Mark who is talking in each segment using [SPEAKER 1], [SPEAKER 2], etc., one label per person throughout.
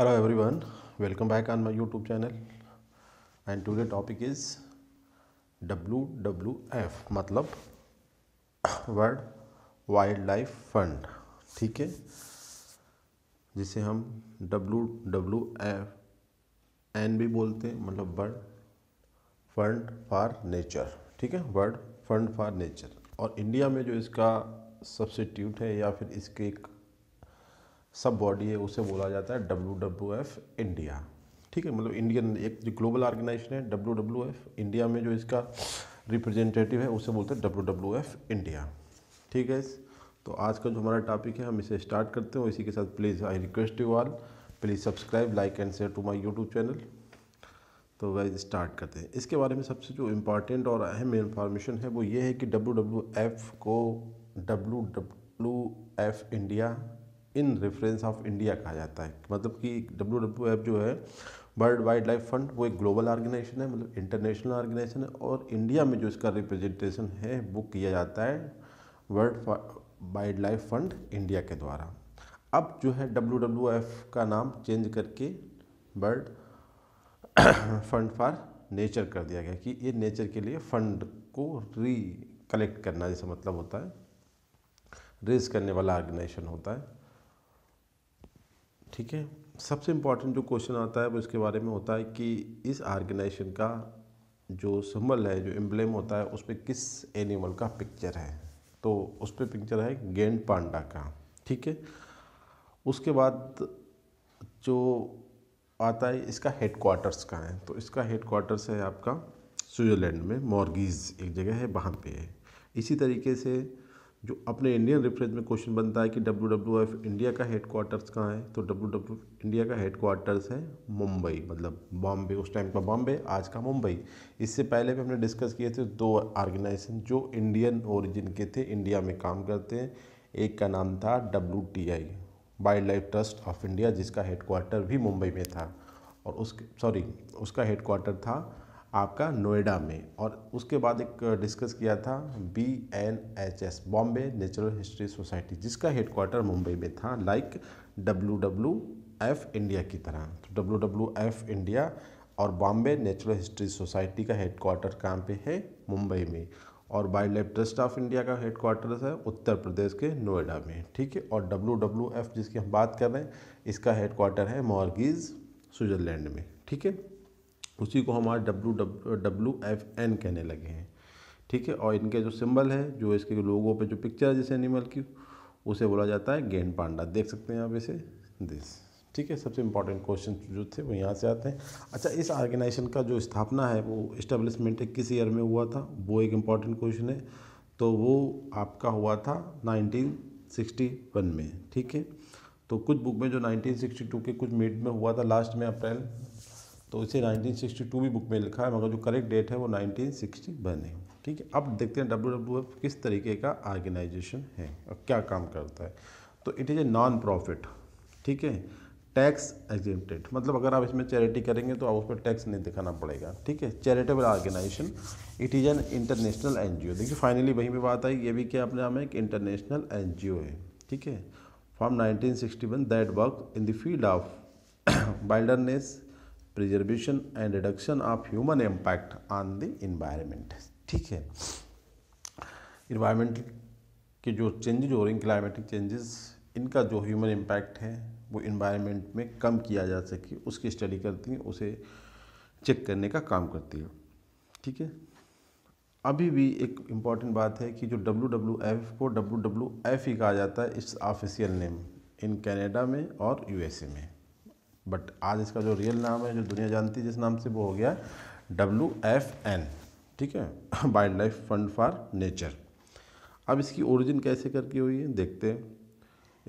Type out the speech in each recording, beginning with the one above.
[SPEAKER 1] Hello everyone hello everyone welcome back on my youtube channel topic is W is F मतलब world wild life fund ठीक है जिसे हम W W F N भी बोलते हैं मतलब वर्ल्ड फंड फॉर नेचर ठीक है वर्ल्ड फंड फॉर नेचर और इंडिया में जो इसका सब्सिट्यूट है या फिर इसके एक सब बॉडी है उसे बोला जाता है डब्ल्यू डब्ल्यू एफ इंडिया ठीक है मतलब इंडियन एक जो ग्लोबल ऑर्गेनाइजेशन है डब्ल्यू डब्ल्यू एफ इंडिया में जो इसका रिप्रेजेंटेटिव है उसे बोलते हैं डब्ल्यू डब्ल्यू एफ इंडिया ठीक है तो आज का जो हमारा टॉपिक है हम इसे स्टार्ट करते हैं इसी के साथ please I request you all please subscribe like and share to my YouTube channel तो वह स्टार्ट करते हैं इसके बारे में सबसे जो इम्पॉर्टेंट और अहम इन्फॉर्मेशन है वो ये है कि डब्ल्यू डब्ल्यू एफ़ को W W F India in reference of India कहा जाता है मतलब कि डब्ल्यू डब्ल्यू एफ जो है वर्ल्ड वाइल्ड लाइफ फंड वो एक ग्लोबल ऑर्गेनाइजेशन है मतलब इंटरनेशनल ऑर्गेनाइजेशन है और इंडिया में जो इसका रिप्रेजेंटेशन है वो किया जाता है world wild life fund India के द्वारा अब जो है डब्ल्यू डब्ल्यू एफ का नाम चेंज करके वर्ल्ड फंड फॉर नेचर कर दिया गया कि ये नेचर के लिए फंड को री कलेक्ट करना जैसा मतलब होता है रेस करने वाला ऑर्गेनाइजेशन होता है ठीक है सबसे इम्पॉर्टेंट जो क्वेश्चन आता है वो इसके बारे में होता है कि इस ऑर्गेनाइजेशन का जो सिंबल है जो एम्बलेम होता है उस पर किस एनिमल का पिक्चर है तो उस पर पिक्चर है गेंड पांडा का ठीक है उसके बाद जो आता है इसका हेड क्वार्टर्स का है तो इसका हेड क्वार्टर्स है आपका स्विट्ज़रलैंड में मॉर्गीज एक जगह है वहाँ पे है इसी तरीके से जो अपने इंडियन रेफरेंस में क्वेश्चन बनता है कि डब्ल्यू डब्ल्यू एफ इंडिया का हेड क्वार्टर्स कहाँ है तो डब्ल्यू डब्ल्यू इंडिया का हेड क्वार्टर्स है मुंबई मतलब बॉम्बे उस टाइम का बॉम्बे आज का मुंबई इससे पहले भी हमने डिस्कस किए थे दो ऑर्गेनाइजेशन जो इंडियन ओरिजिन के थे इंडिया में काम करते हैं एक का नाम था W T I wildlife trust of India जिसका हेड क्वार्टर भी मुंबई में था और उस सॉरी उसका हेड क्वार्टर था आपका नोएडा में और उसके बाद एक डिस्कस किया था B N H S Bombay natural history society जिसका हेडक्वार्टर मुंबई में था like W W F India की तरह तो डब्ल्यू डब्ल्यू एफ़ इंडिया और बॉम्बे नेचुरल हिस्ट्री सोसाइटी का हेडक्वार्टर कहाँ पे है मुंबई में और wildlife trust of India का हेडक्वार्टर है उत्तर प्रदेश के नोएडा में ठीक है और डब्ल्यू डब्ल्यू एफ़ जिसकी हम बात कर रहे हैं इसका हेडक्वार्टर है मॉर्गीज़ स्विट्ज़रलैंड में ठीक है उसी को हमारे W W W F N कहने लगे हैं ठीक है और इनके जो सिंबल है जो इसके लोगों पे जो पिक्चर है जिस एनिमल की उसे बोला जाता है गेंद पांडा देख सकते हैं आप इसे दिस ठीक है सबसे इम्पॉर्टेंट क्वेश्चन जो थे वो यहाँ से आते हैं अच्छा इस ऑर्गेनाइजेशन का जो स्थापना है वो इस्टेब्लिशमेंट किस ईयर में हुआ था वो एक इम्पॉर्टेंट क्वेश्चन है तो वो आपका हुआ था 1961 में ठीक है तो कुछ बुक में जो 1962 के कुछ मिड में हुआ था लास्ट में अप्रैल तो इसे 1962 भी बुक में लिखा है मगर जो करेक्ट डेट है वो 1961 है ठीक है अब देखते हैं डब्ल्यू किस तरीके का ऑर्गेनाइजेशन है और क्या काम करता है तो it is a non profit ठीक है टैक्स एग्जेप्टेड मतलब अगर आप इसमें चैरिटी करेंगे तो आप उस पर टैक्स नहीं दिखाना पड़ेगा ठीक है charitable organisation it is an international N देखिए फाइनली वहीं पर बात आई ये भी क्या अपने नाम है एक इंटरनेशनल एन है ठीक है from 1961 that work in the field of wilderness preservation and reduction of human impact on the environment ठीक है इन्वायरमेंट के जो चेंजेज हो रहे हैं क्लाइमेटिक चेंजेस इनका जो ह्यूमन इम्पैक्ट है वो इन्वायरमेंट में कम किया जा सके उसकी स्टडी करती हैं उसे चेक करने का काम करती है ठीक है अभी भी एक इम्पॉर्टेंट बात है कि जो डब्ल्यू डब्ल्यू एफ को डब्ल्यू डब्ल्यू एफ ही कहा जाता है इस ऑफिशियल नेम इन कैनेडा में और यूएसए में बट आज इसका जो रियल नाम है जो दुनिया जानती है जिस नाम से वो हो गया डब्ल्यू एफ एन ठीक है wild life fund for nature अब इसकी ओरिजिन कैसे करके हुई है देखते हैं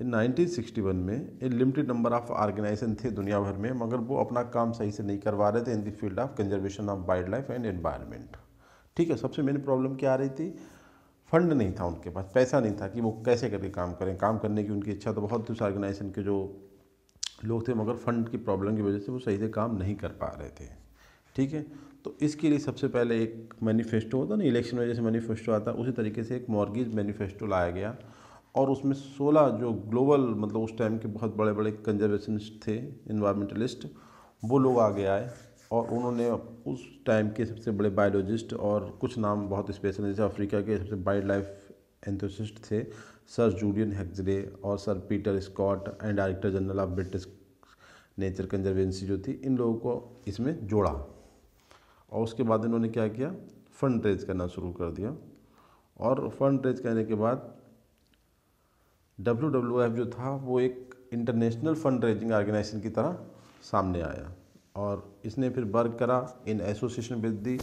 [SPEAKER 1] इन 1961 में एक लिमिटेड नंबर ऑफ ऑर्गेनाइजेशन थे दुनिया भर में मगर वो अपना काम सही से नहीं करवा रहे थे in the field of conservation of wildlife and environment ठीक है सबसे मेन प्रॉब्लम क्या आ रही थी फंड नहीं था उनके पास पैसा नहीं था कि वो कैसे करके काम करें काम करने की उनकी इच्छा तो बहुत थी उस ऑर्गेनाइजेशन के जो लोग थे मगर फंड की प्रॉब्लम की वजह से वो सही से काम नहीं कर पा रहे थे ठीक है तो इसके लिए सबसे पहले एक मैनिफेस्टो होता ना इलेक्शन वजह से मैनिफेस्टो आता उसी तरीके से एक मॉर्गेज मैनिफेस्टो लाया गया और उसमें 16 जो ग्लोबल मतलब उस टाइम के बहुत बड़े बड़े कंजर्वेशनिस्ट थे इन्वायरमेंटलिस्ट वो लोग आगे आए और उन्होंने उस टाइम के सबसे बड़े बायोलॉजिस्ट और कुछ नाम बहुत स्पेशल जैसे अफ्रीका के सबसे वाइल्ड लाइफ एंथोसिस्ट थे सर जूलियन हेक्सले और sir Peter Scott and director general of British nature conservancy जो थी इन लोगों को इसमें जोड़ा और उसके बाद इन्होंने क्या किया फ़ंड रेज करना शुरू कर दिया और फंड रेज करने के बाद डब्ल्यू जो था वो एक इंटरनेशनल फंड रेजिंग ऑर्गेनाइजेशन की तरह सामने आया और इसने फिर वर्क करा इन एसोसिएशन विद दी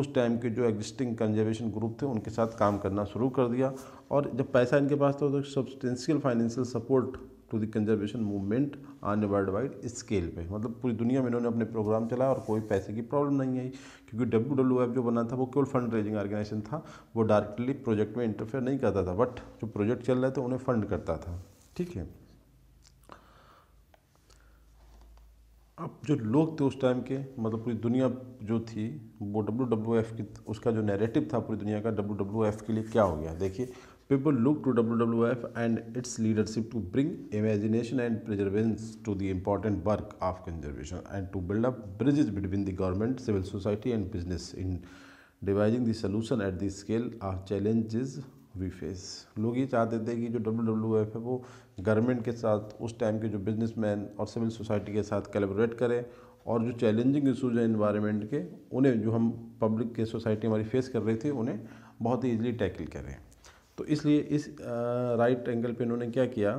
[SPEAKER 1] उस टाइम के जो एग्जिस्टिंग कंजर्वेशन ग्रुप थे उनके साथ काम करना शुरू कर दिया और जब पैसा इनके पास था तो substantial financial support to the conservation movement on worldwide scale पे मतलब पूरी दुनिया में इन्होंने अपने प्रोग्राम चलाया और कोई पैसे की प्रॉब्लम नहीं आई क्योंकि डब्ल्यू डब्ल्यू एफ जो बना था वो केवल फंड रेजिंग ऑर्गेनाइजेशन था वो डायरेक्टली प्रोजेक्ट में इंटरफेयर नहीं करता था बट जो प्रोजेक्ट चल रहे थे तो उन्हें फंड करता था ठीक है अब जो लोग थे उस टाइम के मतलब पूरी दुनिया जो थी वो डब्ल्यू डब्ल्यू एफ की उसका जो नैरेटिव था पूरी दुनिया का डब्ल्यू डब्ल्यू एफ के लिए क्या हो गया देखिए people look to W W F and its leadership to bring imagination and perseverance to the important work of conservation and to build up bridges between the government civil society and business in devising the solution at the scale of challenges we face लोग ये चाहते थे कि जो W W F है वो government के साथ उस टाइम के जो बिजनेसमैन और सिविल सोसाइटी के साथ कैलबोरेट करें और जो चैलेंजिंग इशूज़ हैं इन्वायरमेंट के उन्हें जो हम पब्लिक के सोसाइटी हमारी फेस कर रही थी उन्हें बहुत ही ईजिली टैकल करें तो इसलिए इस राइट एंगल पे इन्होंने क्या किया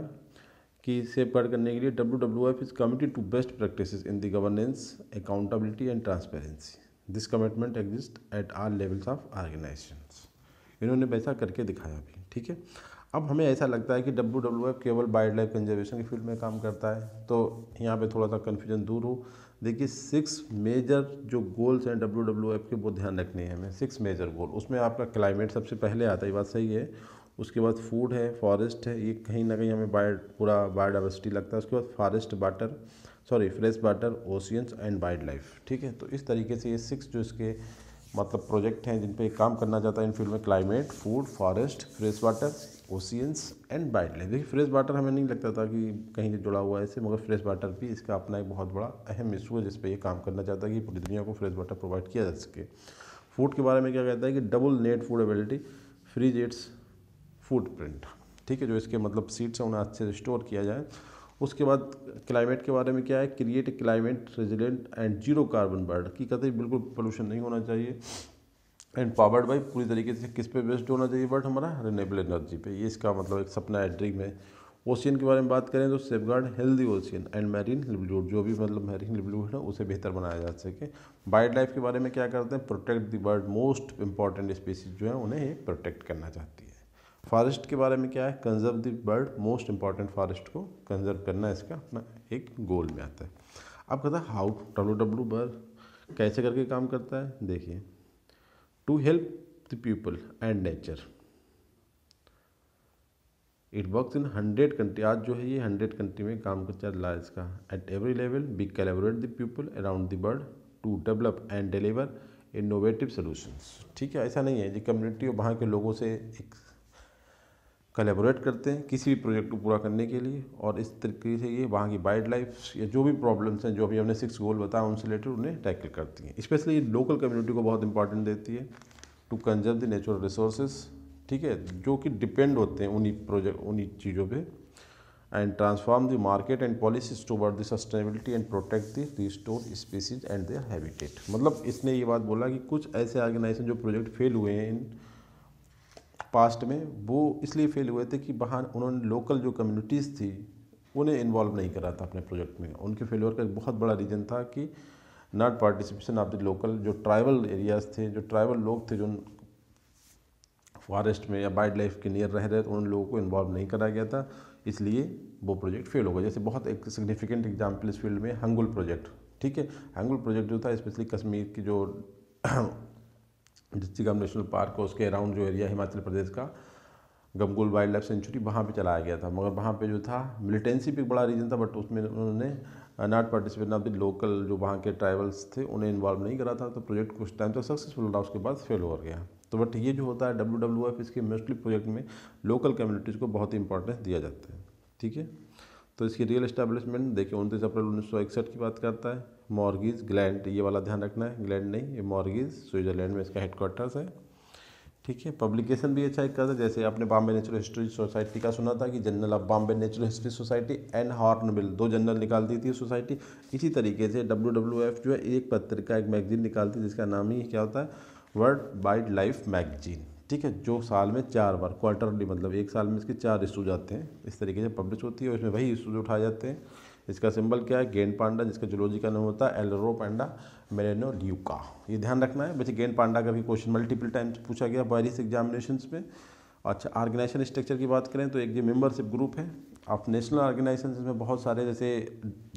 [SPEAKER 1] कि सेफगार्ड करने के लिए W W F is committed to best practice in the governance accountability and transparency this commitment exist at all levels of organisation इन्होंने वैसा करके दिखाया भी ठीक है अब हमें ऐसा लगता है कि डब्ल्यू डब्ल्यू एफ केवल वाइल्ड लाइफ कंजर्वेशन की फील्ड में काम करता है तो यहाँ पे थोड़ा सा कन्फ्यूजन दूर हो देखिए सिक्स मेजर जो गोल्स हैं डब्ल्यू डब्ल्यू एफ के वो ध्यान रखने हैं हमें सिक्स मेजर गोल उसमें आपका क्लाइमेट सबसे पहले आता है ये बात सही है उसके बाद फूड है फॉरेस्ट है ये कहीं ना कहीं हमें बायो पूरा बायोडाइवर्सिटी लगता है उसके बाद forest water sorry fresh water oceans and wildlife ठीक है तो इस तरीके से ये सिक्स जो इसके मतलब प्रोजेक्ट हैं जिन पे काम करना चाहता है इन फील्ड में climate food forest fresh water oceans and wildlife देखिए फ्रेश वाटर हमें नहीं लगता था कि कहीं से जुड़ा हुआ है इससे मगर फ्रेश वाटर भी इसका अपना एक बहुत बड़ा अहम इशू है जिस पर यह काम करना चाहता है कि पूरी दुनिया को फ्रेश वाटर प्रोवाइड किया जा सके फूड के बारे में क्या कहता है कि double net food availability freeze eats food print ठीक है जो इसके मतलब सीड्स हैं उन्हें अच्छे से स्टोर किया जाए उसके बाद क्लाइमेट के बारे में क्या है create a climate resident and zero carbon world की कहते हैं बिल्कुल पोल्यूशन नहीं होना चाहिए एंड पावर्ड बाई पूरी तरीके से किस पे बेस्ड होना चाहिए बट हमारा रिनेबल एनर्जी पे ये इसका मतलब एक सपना है ड्रीम है ओशियन के बारे में बात करें तो safeguard healthy ocean and marine livelihood जो भी मतलब मैरीन लिब्लूड है उसे बेहतर बनाया जा सके वाइल्ड लाइफ के बारे में क्या करते हैं protect the bird most important species जो है उन्हें प्रोटेक्ट करना चाहती है फॉरेस्ट के बारे में क्या है conserve the bird most important forest को कंजर्व करना इसका अपना एक गोल में आता है अब कहता है हाउ डब्लू डब्ल्यू बर्ड कैसे करके काम करता है देखिए to help the people and nature it work in hundred country आज जो है ये हंड्रेड कंट्री में काम करता है लाइज है इसका at every level be collaborate the people around the bird to develop and deliver innovative solutions ठीक है ऐसा नहीं है जो कम्युनिटी और वहाँ के लोगों से एक कलेबोरेट करते हैं किसी भी प्रोजेक्ट को पूरा करने के लिए और इस तरीके से ये वहाँ की वाइल्ड लाइफ या जो भी प्रॉब्लम्स हैं जो अभी हमने सिक्स गोल बताया उनसे रिलेटेड उन्हें टैकल करती हैं स्पेशली लोकल कम्युनिटी को बहुत इंपॉर्टेंट देती है to conserve the natural resources ठीक है जो कि डिपेंड होते हैं उन्हीं प्रोजेक्ट उन्हीं चीज़ों पर and transform the market and policies toward the sustainability and protect the restore species and their habitat मतलब इसने ये बात बोला कि कुछ ऐसे ऑर्गेनाइजेशन जो प्रोजेक्ट फेल हुए हैं इन पास्ट में वो इसलिए फेल हुए थे कि वहाँ उन्होंने लोकल जो कम्युनिटीज़ थी उन्हें इन्वॉल्व नहीं करा था अपने प्रोजेक्ट में उनके फेलियर का एक बहुत बड़ा रीज़न था कि not participation of the local जो ट्राइबल एरियाज़ थे जो ट्राइबल लोग थे जो फॉरेस्ट में या वाइल्ड लाइफ के नियर रह रहे थे उन लोगों को इन्वॉल्व नहीं करा गया था इसलिए वो प्रोजेक्ट फेल हो गया जैसे बहुत एक सिग्निफिकेंट एग्जाम्पल इस फील्ड में हंगुल प्रोजेक्ट ठीक है हंगुल प्रोजेक्ट जो था स्पेशली कश्मीर की जो डिस्ट्रिक्ट नेशनल पार्क और उसके अराउंड जो एरिया हिमाचल प्रदेश का गमगोल वाइल्ड लाइफ सेंचुरी वहाँ पे चलाया गया था मगर वहाँ पे जो था मिलिटेंसी भी एक बड़ा रीजन था बट उसमें उन्होंने नॉट पार्टिसिपेट ना भी लोकल जो वहाँ के ट्राइबल्स थे उन्हें इन्वॉल्व नहीं करा था तो प्रोजेक्ट कुछ टाइम तक तो सक्सेसफुल रहा उसके बाद फेल हो गया तो बट ये जो होता है डब्ल्यू डब्ल्यू एफ इसके मोस्टली प्रोजेक्ट में लोकल कम्युनिटीज़ को बहुत ही इंपॉर्टेंस दिया जाता है ठीक है तो इसकी रियल इस्टेब्लिशमेंट देखिए उनतीस अप्रैल उन्नीस की बात करता है मॉर्गिज ग्लैंड ये वाला ध्यान रखना है ग्लैंड नहीं ये मॉर्गिज स्विट्ज़रलैंड में इसका हेडक्वार्टर्स है ठीक है पब्लिकेशन भी अच्छा एक करता है जैसे आपने बॉम्बे नेचुरल हिस्ट्री सोसाइटी का सुना था कि journal of Bombay natural history society and hornbill दो जनरल निकालती थी सोसाइटी इसी तरीके से डब्ल्यू डब्ल्यू एफ जो है एक पत्रिका एक मैगजीन निकालती है जिसका नाम ही क्या होता है वर्ल्ड वाइल्ड लाइफ मैगजीन ठीक है जो साल में चार बार क्वार्टरली मतलब एक साल में इसके चार इशूज आते हैं इस तरीके से पब्लिश होती है और इसमें वही इशूज उठाए जाते हैं इसका सिंबल क्या है गेंद पांडा जिसका जुलोजी का नाम होता है एलरो पांडा मेरेनो ल्यूका ये ध्यान रखना है बच्चे गेंद पांडा का भी क्वेश्चन मल्टीपल टाइम्स पूछा गया बारिश एग्जामिनेशन में अच्छा ऑर्गेनाइजेशन स्ट्रक्चर की बात करें तो एक ये मेंबरशिप ग्रुप है ऑफ नेशनल ऑर्गेनाइजेशन जिसमें बहुत सारे जैसे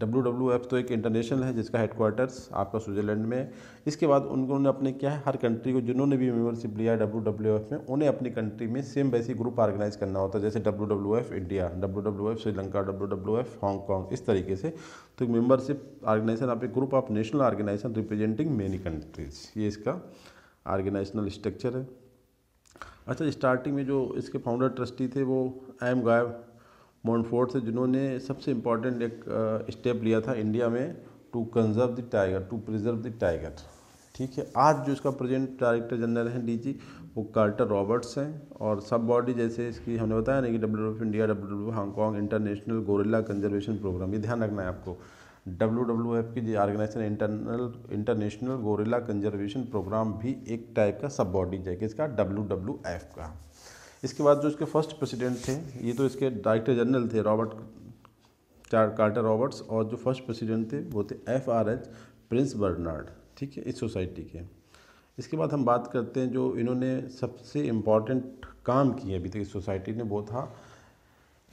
[SPEAKER 1] डब्ल्यू डब्ल्यू एफ तो एक इंटरनेशनल है जिसका हेडकोार्टर्स आपका स्विट्ज़रलैंड में है इसके बाद उन्होंने अपने क्या है हर कंट्री को जिन्होंने भी मेम्बरशिप लिया है डब्ल्यू डब्ल्यू एफ में उन्हें अपनी कंट्री में सेम वैसी ग्रुप ऑर्गेनाइज करना होता है जैसे W W F India W W F Sri Lanka W W F Hong Kong इस तरीके से तो मेम्बरशिप ऑर्गेनाइजेशन आप एक group of national organisation representing many countries ये इसका ऑर्गेनाइजनल स्ट्रक्चर है अच्छा स्टार्टिंग में जो इसके फाउंडर ट्रस्टी थे वो एम गायब मॉन्टफोर्ट से जिन्होंने सबसे इम्पॉर्टेंट एक स्टेप लिया था इंडिया में to conserve the tiger to preserve the tiger ठीक है आज जो इसका प्रेजेंट डायरेक्टर जनरल हैं डीजी वो कार्टर रॉबर्ट्स हैं और सब बॉडी जैसे इसकी हमने बताया ना कि W F India W W Hong Kong international gorilla conservation programme ये ध्यान रखना है आपको डब्ल्यू डब्ल्यू एफ की organisation internal international gorilla conservation programme भी एक टाइप का सब बॉडीज है किसका डब्ल्यू डब्ल्यू एफ का इसके बाद जो इसके फर्स्ट प्रेसिडेंट थे ये तो इसके डायरेक्टर जनरल थे रॉबर्ट चार कार्टर रॉबर्ट्स और जो फर्स्ट प्रेसिडेंट थे वो थे F R H prince Bernard ठीक है इस सोसाइटी के इसके बाद हम बात करते हैं जो इन्होंने सबसे इम्पॉर्टेंट काम किए अभी तक इस सोसाइटी ने वो था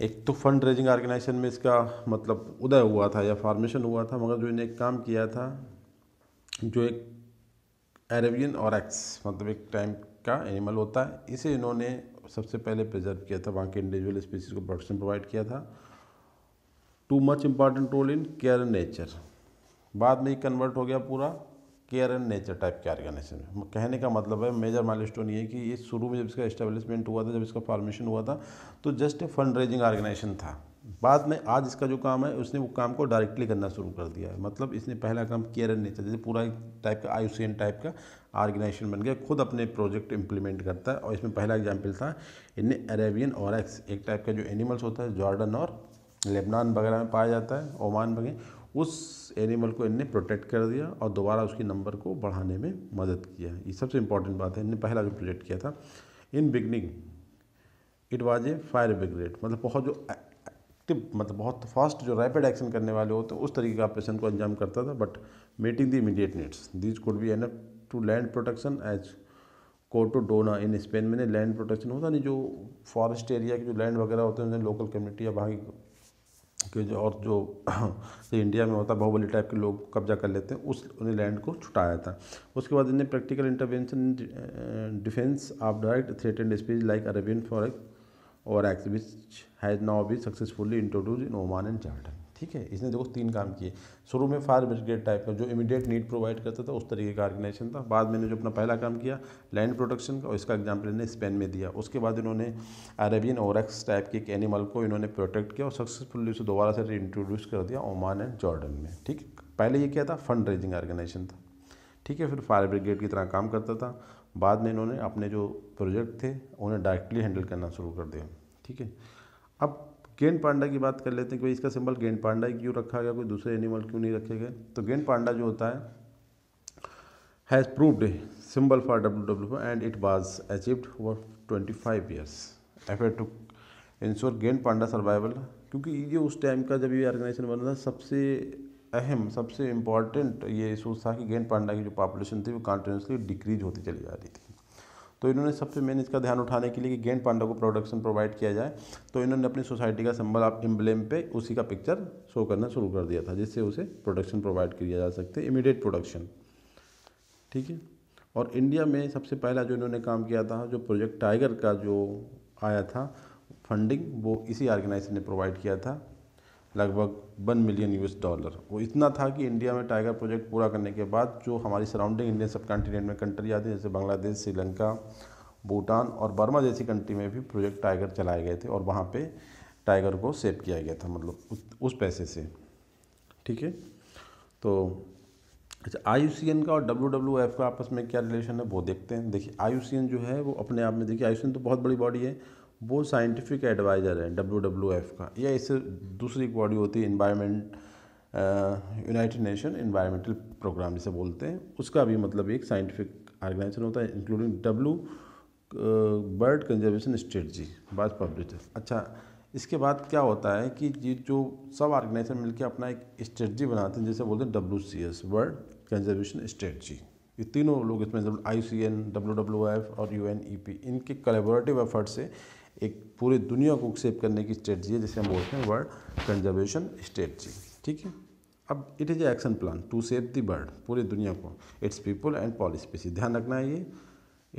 [SPEAKER 1] एक तो फंड रेजिंग ऑर्गेनाइजेशन में इसका मतलब उदय हुआ था या फॉर्मेशन हुआ था मगर जो इन्हें एक काम किया था जो एक अरेबियन और एक्स मतलब एक टाइम का एनिमल होता है इसे इन्होंने सबसे पहले प्रिजर्व किया था वहाँ के इंडिविजुअल स्पीसीज को प्रोटेक्शन प्रोवाइड किया था too much important role in care and nature बाद में ही कन्वर्ट हो गया पूरा केयर एंड नेचर टाइप के ऑर्गेनाइजेशन में कहने का मतलब है मेजर माइल स्टोन ये कि ये शुरू में जब इसका इस्टेब्लिशमेंट हुआ था जब इसका फॉर्मेशन हुआ था तो just a fund raising organisation था बाद में आज इसका जो काम है उसने वो काम को डायरेक्टली करना शुरू कर दिया है मतलब इसने पहला काम केयर एंड नेचर जैसे पूरा एक टाइप का आयु टाइप का ऑर्गेनाइजेशन बन गया खुद अपने प्रोजेक्ट इम्प्लीमेंट करता है और इसमें पहला एग्जाम्पल था इनने अरेबियन और एक्स एक टाइप का जो एनिमल्स होता है जॉर्डन और लेबनान वगैरह में पाया जाता है ओमान वगैरह उस एनिमल को इनने प्रोटेक्ट कर दिया और दोबारा उसकी नंबर को बढ़ाने में मदद किया ये सबसे इंपॉर्टेंट बात है इनने पहला जो प्रोजेक्ट किया था in beginning it was a fire brigade मतलब बहुत जो टिप मतलब बहुत फास्ट जो रैपिड एक्शन करने वाले होते तो उस तरीके का ऑपरेशन को अंजाम करता था but meeting the immediate needs these could be enough to land protection as Coto Donana in Spain में लैंड प्रोटेक्शन होता नहीं जो फॉरेस्ट एरिया के जो लैंड वगैरह होते हैं उन्हें लोकल कम्युनिटी या बाकी के जो और जो इंडिया में होता है बाहुबली टाइप के लोग कब्जा कर लेते हैं उस उन्हें लैंड को छुटाया था उसके बाद इन्हें practical intervention defence of direct threat and speech like Arabian forest और ex which has now be successfully introduce in Oman and Jordan ठीक है इसने देखो तीन काम किए शुरू में फायर ब्रिगेड टाइप का जो इमीडिएट नीड प्रोवाइड करता था उस तरीके का ऑर्गेनाइजेशन था बाद में जो अपना पहला काम किया लैंड प्रोटेक्शन का और इसका एग्जाम्पल इन्हें स्पेन में दिया उसके बाद इन्होंने अरेबियन ओरक्स टाइप के एक एनिमल को इन्होंने प्रोटेक्ट किया और सक्सेसफुली उसे दोबारा से रीइंट्रोड्यूस कर दिया ओमान एंड जॉर्डन में ठीक पहले ये क्या था फंड रेजिंग ऑर्गेनाइजेशन था ठीक है फिर फायर ब्रिगेड की तरह काम करता था बाद में इन्होंने अपने जो प्रोजेक्ट थे उन्हें डायरेक्टली हैंडल करना शुरू कर दिया ठीक है अब गेंद पांडा की बात कर लेते हैं कि भाई इसका सिंबल गेंद पांडा क्यों रखा गया कोई दूसरे एनिमल क्यों नहीं रखे गए तो गेंद पांडा जो होता है has proved symbol for W W and it was achieved over twenty five years effort to ensure giant panda survival क्योंकि ये उस टाइम का जब ये ऑर्गेनाइजेशन बना था सबसे अहम सबसे इम्पॉर्टेंट ये इशूज़ था कि गेंद पांडा की जो पॉपुलेशन थी वो कॉन्टीन्यूसली डिक्रीज होती चली जा रही थी तो इन्होंने सबसे मेन इसका ध्यान उठाने के लिए कि गेंद पांडा को प्रोडक्शन प्रोवाइड किया जाए तो इन्होंने अपनी सोसाइटी का संबल आप इम्ब्लेम पे उसी का पिक्चर शो करना शुरू कर दिया था जिससे उसे प्रोडक्शन प्रोवाइड किया जा सकते इमीडिएट प्रोडक्शन ठीक है और इंडिया में सबसे पहला जो इन्होंने काम किया था जो प्रोजेक्ट टाइगर का जो आया था फंडिंग वो इसी ऑर्गेनाइजेशन ने प्रोवाइड किया था लगभग वन मिलियन यूएस डॉलर वो इतना था कि इंडिया में टाइगर प्रोजेक्ट पूरा करने के बाद जो हमारी सराउंडिंग इंडियन सब कॉन्टिनेंट में कंट्री आती है जैसे बांग्लादेश श्रीलंका भूटान और बर्मा जैसी कंट्री में भी प्रोजेक्ट टाइगर चलाए गए थे और वहाँ पर टाइगर को सेव किया गया था मतलब उस, उस पैसे से ठीक है तो अच्छा आई का और डब्ल्यू का आपस में क्या रिलेशन है वो देखते हैं देखिए आई जो है वो अपने आप में देखिए आई तो बहुत बड़ी बॉडी है वो साइंटिफिक एडवाइज़र है डब्ल्यू एफ का या इससे दूसरी एक बॉडी होती है environment United Nation environmental programme जिसे बोलते हैं उसका भी मतलब एक साइंटिफिक ऑर्गेनाइजेशन होता है including W bird conservation strategy was publish अच्छा इसके बाद क्या होता है कि ये जो सब ऑर्गेनाइजेशन मिलकर अपना एक स्ट्रेटजी बनाते हैं जैसे बोलते हैं W C S world conservation strategy ये तीनों लोग इसमें I C N W W F और यू एन ई पी इनके कलेबोरेटिव एफर्ट से एक पूरी दुनिया को सेव करने की स्ट्रेटजी है जिसे हम बोलते हैं वर्ल्ड कंजर्वेशन स्ट्रेटजी ठीक है अब it is a action plan to save the bird पूरी दुनिया को its people and poll species ध्यान रखना है ये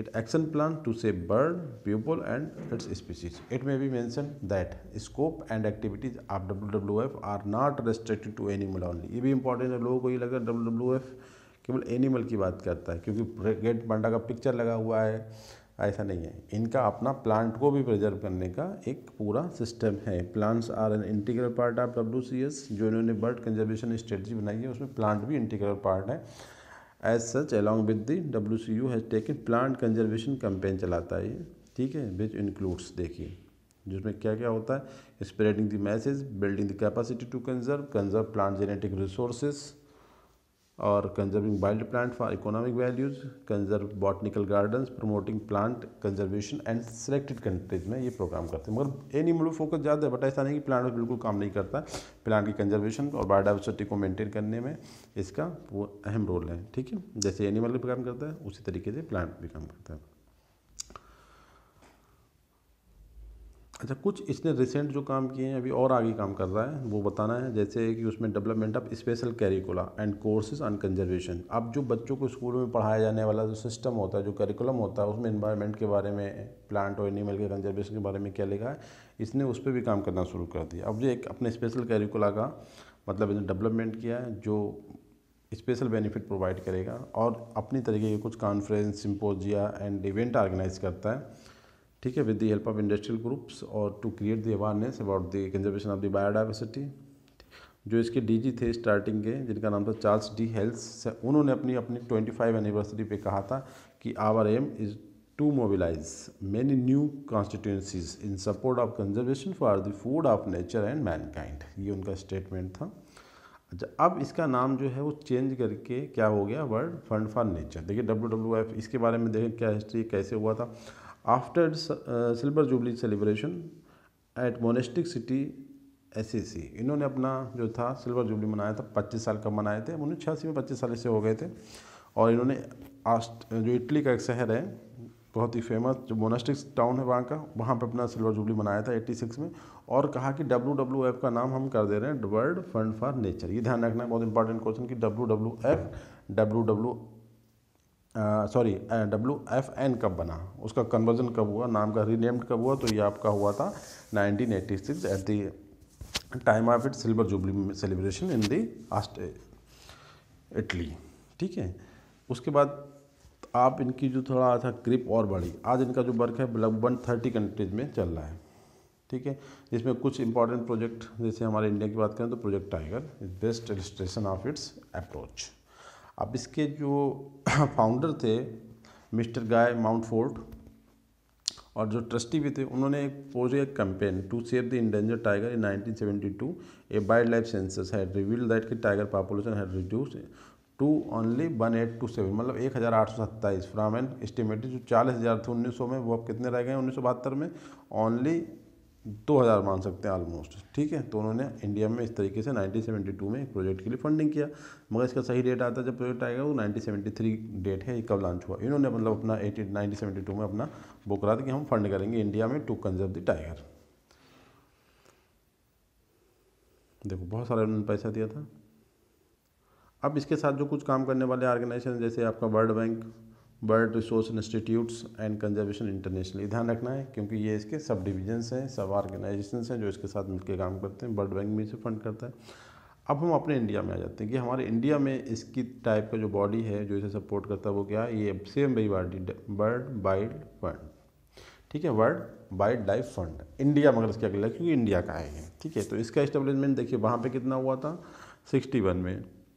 [SPEAKER 1] it action plan to save bird people and its species it may be mention that scope and activities of W W F are not restricted to animal only ये भी important है लोगों को ये लग रहा है डब्ल्यू डब्ल्यू एफ केवल एनिमल की बात करता है क्योंकि गेट पांडा का पिक्चर लगा हुआ है ऐसा नहीं है इनका अपना प्लांट को भी प्रिजर्व करने का एक पूरा सिस्टम है plants are an integral part of W C S जो इन्होंने बर्ड कंजर्वेशन स्ट्रेटजी बनाई है उसमें प्लांट भी इंटीग्रल पार्ट है as such along with the W C U has taken plant conservation campaign चलाता है ये ठीक है विच इंक्लूड्स देखिए जिसमें क्या क्या होता है spreading the message building the capacity to conserve conserve plant genetic resources और conserving wild plant for economic values conserve botanical garden promoting plant conservation and selected countries में ये प्रोग्राम करते हैं मगर एनिमल फोकस ज़्यादा है बट ऐसा नहीं कि प्लांट बिल्कुल काम नहीं करता प्लांट की कंजर्वेशन और बायोडाइवर्सिटी को मेंटेन करने में इसका वो अहम रोल है ठीक है जैसे एनिमल भी काम करता है उसी तरीके से प्लांट भी काम करता है अच्छा कुछ इसने रिसेंट जो काम किए हैं अभी और आगे काम कर रहा है वो बताना है जैसे कि उसमें development of special curricula and courses on conservation अब जो बच्चों को स्कूल में पढ़ाया जाने वाला जो सिस्टम होता है जो करिकुलम होता है उसमें इन्वायरमेंट के बारे में प्लांट और एनिमल के कंजर्वेशन के बारे में क्या लिखा है इसने उस पर भी काम करना शुरू कर दिया अब जो एक अपने स्पेशल कैरिकुला का मतलब इसने डेवलपमेंट किया है जो स्पेशल बेनिफिट प्रोवाइड करेगा और अपनी तरीके के कुछ conference symposia and event organise करता है ठीक है with the help of industrial groups और to create the awareness about the conservation of the biodiversity जो इसके डीजी थे स्टार्टिंग के जिनका नाम था चार्ल्स डी हेल्स उन्होंने अपनी अपनी 25 एनिवर्सरी पर कहा था कि our aim is to mobilise many new constituencies in support of conservation for the food of nature and mankind ये उनका स्टेटमेंट था अच्छा अब इसका नाम जो है वो चेंज करके क्या हो गया वर्ल्ड फंड फॉर नेचर देखिए डब्ल्यू डब्ल्यू एफ इसके बारे में देखें क्या हिस्ट्री कैसे हुआ था After uh, silver jubilee celebration at monastic city सी इन्होंने अपना जो था सिल्वर जुबली मनाया था 25 साल का मनाए थे उन्नीस छियासी में 25 साल से हो गए थे और इन्होंने आस्ट जो इटली का एक शहर है बहुत ही फेमस जो मोनास्टिक टाउन है वहाँ का वहाँ पे अपना सिल्वर जुबली मनाया था 86 में और कहा कि डब्ल्यू डब्ल्यू एफ़ का नाम हम कर दे रहे हैं वर्ल्ड फंड फॉर नेचर ये ध्यान रखना है बहुत इंपॉर्टेंट क्वेश्चन कि W W F W W sorry W F N कब बना उसका कन्वर्जन कब हुआ नाम का रीनेम्ड कब हुआ तो ये आपका हुआ था 1986 at the time of it silver jubilee celebration in the आस्ट इटली ठीक है उसके बाद आप इनकी जो थोड़ा था क्रिप और बढ़ी आज इनका जो वर्क है लगभग थर्टी कंट्रीज में चल रहा है ठीक है जिसमें कुछ इंपॉर्टेंट प्रोजेक्ट जैसे हमारे इंडिया की बात करें तो project tiger is best illustration of its approach अब इसके जो फाउंडर थे मिस्टर गाय माउंट फोर्ट और जो ट्रस्टी भी थे उन्होंने एक project campaign to save the endangered tiger in 1972 a wildlife census had reveal that कि tiger population had reduce to only one eight two seven मतलब एक हज़ार आठ सौ सत्ताईस फ्राम एंड एस्टिमेटेड जो चालीस हज़ार थे उन्नीस सौ में वो अब कितने रह गए उन्नीस सौ बहत्तर में ओनली दो हज़ार मान सकते हैं ऑलमोस्ट ठीक है तो उन्होंने इंडिया में इस तरीके से 1972 में एक प्रोजेक्ट के लिए फंडिंग किया मगर इसका सही डेट आता है जब प्रोजेक्ट आएगा वो 1973 डेट है ये कब लॉन्च हुआ इन्होंने मतलब अपना एटीन नाइनटीन में अपना बुक करा था कि हम फंड करेंगे इंडिया में टू कंजर्व द टाइगर देखो बहुत सारे उन्होंने पैसा दिया था अब इसके साथ जो कुछ काम करने वाले ऑर्गेनाइजेशन जैसे आपका World Bank bird resource institutes and conservation ये ध्यान रखना है क्योंकि ये इसके सब डिविजन्स हैं सब ऑर्गेनाइजेशन हैं जो इसके साथ मिलकर काम करते हैं बर्ड बैंक भी इसे फंड करता है अब हम अपने इंडिया में आ जाते हैं कि हमारे इंडिया में इसकी टाइप का जो बॉडी है जो इसे सपोर्ट करता है वो क्या है ये सेम वही बॉडी बर्ड वाइल्ड फंड ठीक है world wild life fund India मगर इसके अगला क्योंकि इंडिया का है ठीक है तो इसका इस्टेब्लिशमेंट देखिए वहाँ पर कितना हुआ था सिक्सटी में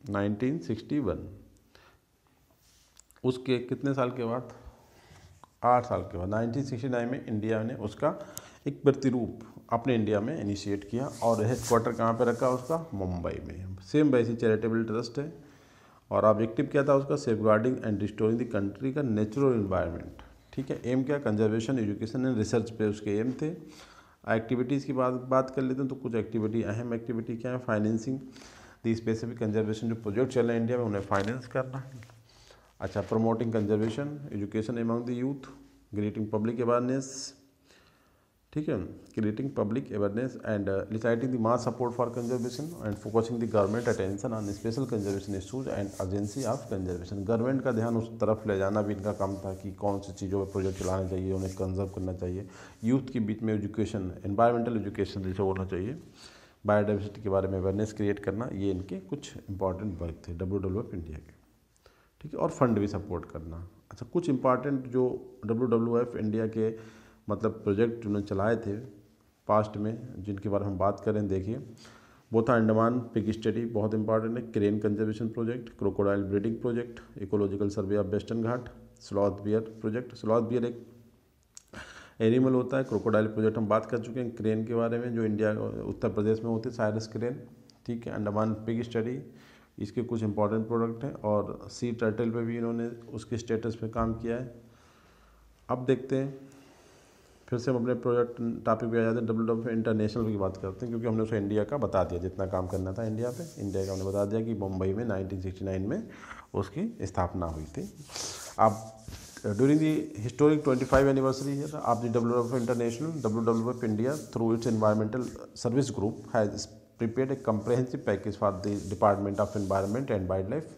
[SPEAKER 1] नाइनटीन उसके कितने साल के बाद आठ साल के बाद 1969 में इंडिया ने उसका एक प्रतिरूप अपने इंडिया में इनिशिएट किया और हेड क्वार्टर कहाँ पे रखा उसका मुंबई में सेम वैसी चैरिटेबल ट्रस्ट है और ऑब्जेक्टिव क्या था उसका safeguarding and restoring the country का नेचुरल इन्वायरमेंट ठीक है एम क्या कंजर्वेशन एजुकेशन एंड रिसर्च पे उसके एम थे एक्टिविटीज़ की बात बात कर लेते हैं तो कुछ एक्टिविटी अहम एक्टिविटी क्या है फाइनेंसिंग दी स्पेसिफिक कंजर्वेशन जो प्रोजेक्ट चल रहे हैं इंडिया में उन्हें फाइनेंस करना है अच्छा promoting conservation education among the youth creating public awareness ठीक है creating public awareness and deciding the mass support for conservation and focusing the government attention on special conservation issues and agency of conservation government का ध्यान उस तरफ ले जाना भी इनका काम था कि कौन सी चीज़ों पर प्रोजेक्ट चलाना चाहिए उन्हें कंजर्व करना चाहिए यूथ के बीच में एजुकेशन इन्वायरमेंटल एजुकेशन जैसे होना चाहिए बायोडाइवर्सिटी के बारे में अवेयरनेस क्रिएट करना ये इनके कुछ इंपॉर्टेंट वर्क थे डब्ल्यू डब्ल्यू एफ इंडिया के ठीक है और फंड भी सपोर्ट करना अच्छा कुछ इम्पॉर्टेंट जो डब्ल्यू डब्ल्यू एफ इंडिया के मतलब प्रोजेक्ट जिन्होंने चलाए थे पास्ट में जिनके बारे में हम बात करें देखिए वो था अंडमान पिक स्टडी बहुत इंपॉर्टेंट है crane conservation project crocodile breeding project ecological survey of western Ghat sloth bear project sloth bear एक एनिमल होता है क्रोकोडाइल प्रोजेक्ट हम बात कर चुके हैं क्रेन के बारे में जो इंडिया उत्तर प्रदेश में होते साइरस क्रेन ठीक है अंडमान पिक स्टडी इसके कुछ इंपॉर्टेंट प्रोडक्ट हैं और सी टर्टल पे भी इन्होंने उसके स्टेटस पे काम किया है अब देखते हैं फिर से हम अपने प्रोजेक्ट टॉपिक पे आ जाते हैं डब्ल्यू डब्ल्यू इंटरनेशनल की बात करते हैं क्योंकि हमने उसको इंडिया का बता दिया जितना काम करना था इंडिया पे इंडिया का हमने बता दिया कि मुंबई में 1969 में उसकी स्थापना हुई थी अब ड्यूरिंग दी हिस्टोरिक 25 एनिवर्सरी है आप the W W international W W F India through its environmental service group has prepared a comprehensive package for the Department of Environment and Wildlife.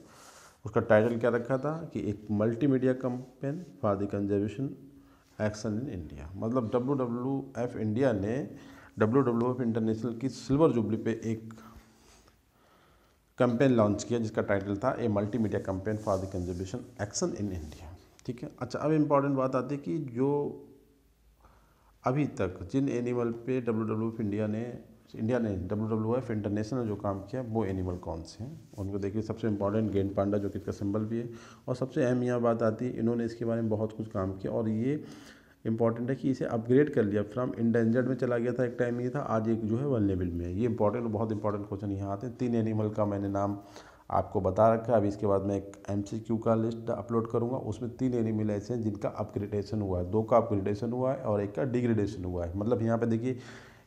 [SPEAKER 1] उसका टाइटल क्या रखा था कि एक multi media campaign for the conservation action in India मतलब W W F India ने W W F international की silver jubilee पे एक कंपेन लॉन्च किया जिसका टाइटल था a multi media campaign for the conservation action in India ठीक है अच्छा अब इम्पॉर्टेंट बात आती है कि जो अभी तक जिन एनिमल पे डब्ल्यू डब्ल्यू एफ इंडिया ने इंडिया ने डब्ल्यू डब्ल्यू एफ इंटरनेशनल जो काम किया वो एनिमल कौन से हैं उनको देखिए सबसे इंपॉर्टेंट गेंद पांडा जो कि इसका सिंबल भी है और सबसे अहम यह बात आती है इन्होंने इसके बारे में बहुत कुछ काम किया और ये इंपॉर्टेंट है कि इसे अपग्रेड कर लिया फ्रॉम इंडेंजर्ड में चला गया था एक टाइम ये था आज एक जो है वनलेबल में है ये इंपॉर्टेंट बहुत इंपॉर्टेंट क्वेश्चन यहाँ आते हैं तीन एनिमल का मैंने नाम आपको बता रखा है अभी इसके बाद मैं एक एम का लिस्ट अपलोड करूँगा उसमें तीन एनिमल ऐसे हैं जिनका अपग्रेडेशन हुआ है दो का अपग्रेडेशन हुआ है और एक का डिग्रेडेशन हुआ है मतलब यहाँ पर देखिए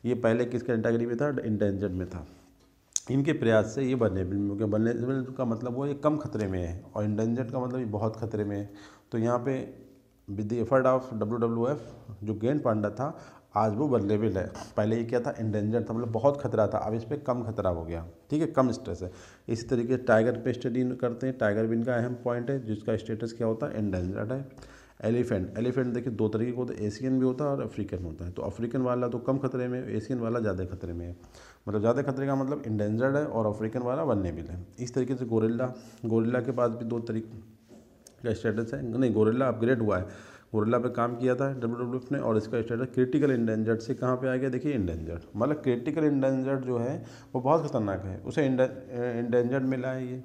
[SPEAKER 1] ये पहले किस कैटेगरी में था इंडेंजर्ड में था इनके प्रयास से ये वनेबल क्योंकि वनेबल का मतलब वो ये कम खतरे में है और इंडेंजर्ड का मतलब ये बहुत खतरे में है तो यहाँ पे with the effort of W W F जो गेंद पांडा था आज वो वनरेबल है पहले ये क्या था इंडेंजर था मतलब बहुत खतरा था अब इस पर कम खतरा हो गया ठीक है कम स्ट्रेस है इसी तरीके टाइगर पे स्टडी करते हैं टाइगर भी इनका अहम पॉइंट है जिसका स्टेटस क्या होता है इंडेंजर्ड है एलिफेंट एलिफेंट देखिए दो तरीके को तो एशियन भी होता है और अफ्रीकन होता है तो अफ्रीकन वाला तो कम खतरे में एशियन वाला ज़्यादा खतरे में है मतलब ज़्यादा खतरे का मतलब इंडेंजर्ड है और अफ्रीकन वाला वन्नेबिल है इस तरीके से गोरिल्ला गोरिल्ला के पास भी दो तरीके का स्टेटस है नहीं गोरिल्ला अपग्रेड हुआ है गोरिल्ला पे काम किया था डब्ल्यू डब्ल्यू एफ ने और इसका स्टेटस क्रिटिकल इंडेंजर्ड से कहाँ पे आ गया देखिए इंडेंजर्ड मतलब क्रिटिकल इंडेंजर्ड जो है वो बहुत खतरनाक है उसे इंडेंजर्ड मिला है ये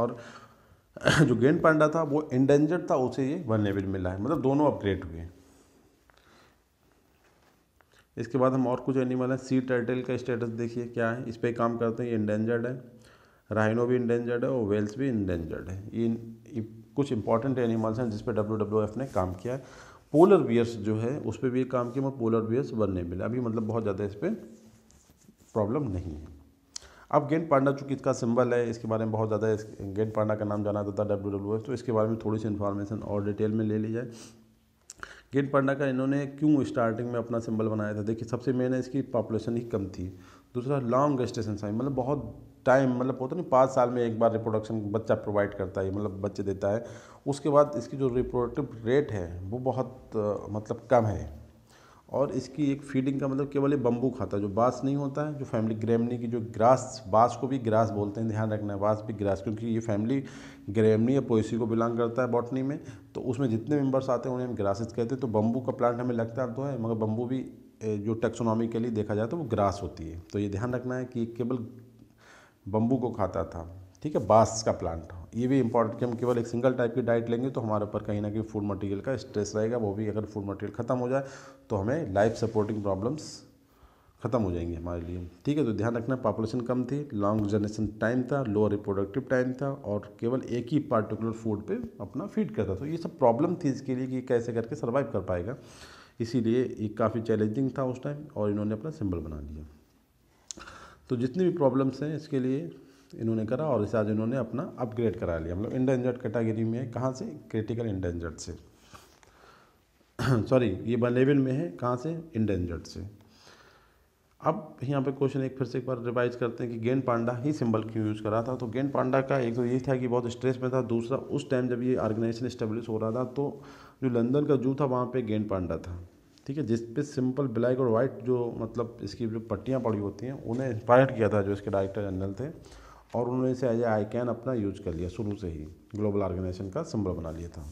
[SPEAKER 1] और जो गेंद पांडा था वो इंडेंजर्ड था उसे ये वन लेवल मिला है मतलब दोनों अपग्रेड हुए इसके बाद हम और कुछ एनिमल हैं सी टर्टल का स्टेटस देखिए क्या है इस पर काम करते हैं ये इंडेंजर्ड है राइनो भी इंडेंजर्ड है और वेल्स भी इंडेंजर्ड है ये कुछ इंपॉर्टेंट एनिमल्स हैं जिस पर डब्ल्यू डब्ल्यू एफ ने काम किया है पोलर बियर्स जो है उस पर भी काम किया मैं पोलर बियर्स बनने मिला अभी मतलब बहुत ज़्यादा इस पर प्रॉब्लम नहीं है अब गेंद पांडा चूँकि इसका सिंबल है इसके बारे में बहुत ज़्यादा गेंद पांडा का नाम जाना जाता है डब्ल्यू e, तो इसके बारे में थोड़ी सी इन्फॉर्मेशन और डिटेल में ले ली जाए गेंद पांडा का इन्होंने क्यों स्टार्टिंग में अपना सिंबल बनाया था देखिए सबसे मेन है इसकी पॉपुलेशन ही कम थी दूसरा लॉन्ग गेस्टेशन साइन मतलब बहुत टाइम मतलब होता नहीं पाँच साल में एक बार रिप्रोडक्शन बच्चा प्रोवाइड करता है मतलब बच्चे देता है उसके बाद इसकी जो रिप्रोडक्टिव रेट है वो बहुत मतलब कम है और इसकी एक फीडिंग का मतलब केवल बम्बू खाता है जो बाँस नहीं होता है जो फैमिली ग्रेमनी की जो ग्रास बाँस को भी ग्रास बोलते हैं ध्यान रखना है बाँस भी ग्रास क्योंकि ये फैमिली ग्रेमनी या पोएसी को बिलोंग करता है बॉटनी में तो उसमें जितने मेम्बर्स आते हैं उन्हें हम ग्रासेस कहते हैं तो बम्बू का प्लांट हमें लगता तो है मगर बम्बू भी जो टेक्सोनॉमी के लिए देखा जाए तो वो ग्रास होती है तो ये ध्यान रखना है कि केवल बम्बू को खाता था ठीक है बाँस का प्लांट ये भी इंपॉर्टेंट कि हम केवल एक सिंगल टाइप की डाइट लेंगे तो हमारे ऊपर कहीं ना कहीं फूड मटेरियल का स्ट्रेस रहेगा वो भी अगर फूड मटेरियल ख़त्म हो जाए तो हमें लाइफ सपोर्टिंग प्रॉब्लम्स ख़त्म हो जाएंगे हमारे लिए ठीक है तो ध्यान रखना पॉपुलेशन कम थी लॉन्ग जनरेशन टाइम था लोअर रिप्रोडक्टिव टाइम था और केवल एक ही पार्टिकुलर फूड पर अपना फीड करता तो ये सब प्रॉब्लम थी इसके लिए कि कैसे करके सर्वाइव कर पाएगा इसीलिए ये काफ़ी चैलेंजिंग था उस टाइम और इन्होंने अपना सिंबल बना लिया तो जितनी भी प्रॉब्लम्स हैं इसके लिए इन्होंने करा और इस आज इन्होंने अपना अपग्रेड करा लिया मतलब इंडेंजर्ड कैटेगरी में है कहाँ से क्रिटिकल इंडेंजर्ड से सॉरी ये बलेवन में है कहाँ से इंडेंजर्ड से अब यहाँ पे क्वेश्चन एक फिर से एक बार रिवाइज करते हैं कि गेंद पांडा ही सिंबल क्यों यूज़ करा था तो गेंद पांडा का एक तो ये था कि बहुत स्ट्रेस में था दूसरा उस टाइम जब ये ऑर्गेनाइजेशन इस्टेब्लिश हो रहा था तो जो लंदन का जू था वहाँ पर गेंद पांडा था ठीक है जिस पे सिंपल ब्लैक और वाइट जो मतलब इसकी जो पट्टियाँ पड़ी होती हैं उन्हें इंस्पायर किया था जो इसके डायरेक्टर जनरल थे और उन्होंने इसे एज ए आई कैन अपना यूज कर लिया शुरू से ही ग्लोबल ऑर्गेनाइजेशन का संबल बना लिया था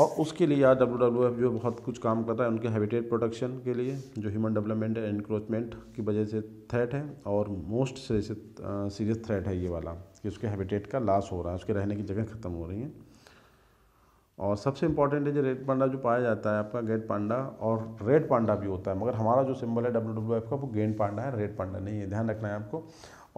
[SPEAKER 1] और उसके लिए आज डब्ल्यू डब्ल्यू एफ जो बहुत कुछ काम कर रहा है उनके हैबिटेट प्रोटेक्शन के लिए जो ह्यूमन डेवलपमेंट एंड एनक्रोचमेंट की वजह से थ्रेट है और मोस्ट सीरियस थ्रेट है ये वाला कि उसके हैबिटेट का लॉस हो रहा है उसके रहने की जगह ख़त्म हो रही है और सबसे इम्पॉर्टेंट है जो रेड पांडा जो पाया जाता है आपका गेट पांडा और रेड पांडा भी होता है मगर हमारा जो सिंबल है डब्ल्यू डब्ल्यू एफ का वो गेंद पांडा है रेड पांडा नहीं है ध्यान रखना है आपको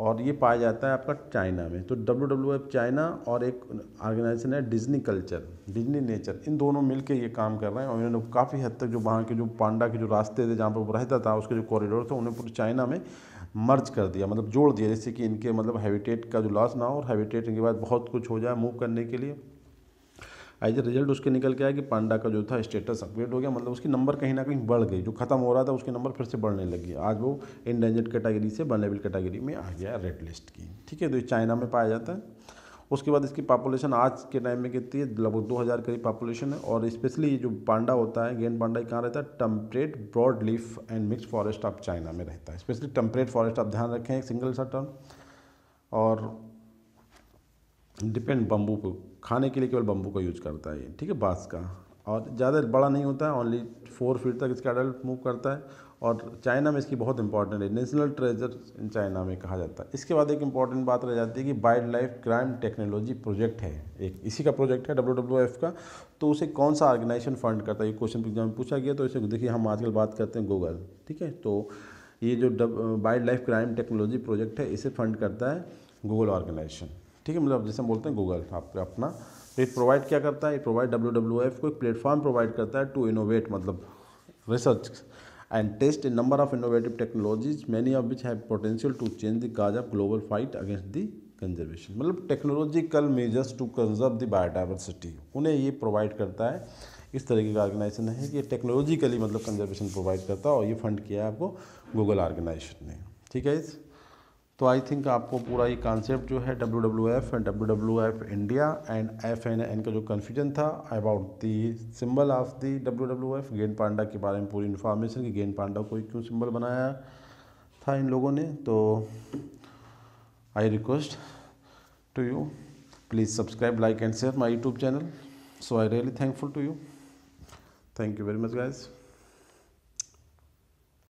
[SPEAKER 1] और ये पाया जाता है आपका चाइना में तो डब्ल्यू डब्ल्यू एफ चाइना और एक ऑर्गेनाइजेशन है डिजनी कल्चर डिजनी नेचर इन दोनों मिलकर ये काम कर रहे हैं और इन्होंने काफ़ी हद तक जो वहाँ के जो पांडा के जो रास्ते थे जहाँ पर वो रहता था उसके जो कॉरिडोर थे उन्हें पूरे चाइना में मर्ज कर दिया मतलब जोड़ दिया जैसे कि इनके मतलब हैबिटेट का जो लॉस ना हो और हैबिटेट के बाद बहुत कुछ हो जाए मूव करने के लिए एज ए रिजल्ट उसके निकल के आया कि पांडा का जो था स्टेटस अपग्रेड हो गया मतलब उसकी नंबर कहीं ना कहीं बढ़ गई जो खत्म हो रहा था उसके नंबर फिर से बढ़ने लगी आज वो इंडेंजर्ड कैटेगरी से वनरेबल कैटेगरी में आ गया रेड लिस्ट की ठीक है तो ये चाइना में पाया जाता है उसके बाद इसकी पॉपुलेशन आज के टाइम में कितनी है लगभग दो हज़ार करीब पॉपुलेशन है और स्पेशली ये जो पांडा होता है गेंद पांडा कहाँ रहता है temperate broad leaf and mix forest of China में रहता है स्पेशली टम्परेट फॉरेस्ट आप ध्यान रखें एक सिंगल सा टर्म और डिपेंड बम्बू खाने के लिए केवल बम्बू का यूज करता है ठीक है बांस का और ज़्यादा बड़ा नहीं होता है ओनली फोर फीट तक इसका अडल्ट मूव करता है और चाइना में इसकी बहुत इंपॉर्टेंट है नेशनल ट्रेजर इन चाइना में कहा जाता है इसके बाद एक इंपॉर्टेंट बात रह जाती है कि wildlife crime technology project है एक इसी का प्रोजेक्ट है डब्ल्यू का तो उसे कौन सा ऑर्गेनाइजेशन फंड करता है ये क्वेश्चन एग्जाम में पूछा गया तो इसे देखिए हम आजकल बात करते हैं गूगल ठीक है तो ये जो wildlife crime technology project है इसे फंड करता है गूगल ऑर्गेनाइजेशन ठीक है मतलब जैसे हम बोलते हैं गूगल आपका अपना तो ये प्रोवाइड क्या करता है प्रोवाइड डब्ल्यू डब्ल्यू एफ को एक प्लेटफॉर्म प्रोवाइड करता है टू इनोवेट मतलब research and test in number of innovative technologies many of which have potential to change the cause of global fight against the conservation मतलब technological measures to conserve the biodiversity उन्हें ये provide करता है इस तरीके का organisation है कि टेक्नोलॉजिकली मतलब कंजर्वेशन प्रोवाइड करता है और ये फंड किया है आपको गूगल ऑर्गेनाइजेशन ने ठीक है इस तो आई थिंक आपको पूरा ये कॉन्सेप्ट जो है W W F and W W F India and F N N का जो कन्फ्यूजन था about the symbol of the W W F giant panda के बारे में पूरी इन्फॉर्मेशन कि गेंद पांडा को क्यों सिंबल बनाया था इन लोगों ने तो I request to you please subscribe like and share my YouTube channel so I really thankful to you thank you very much guys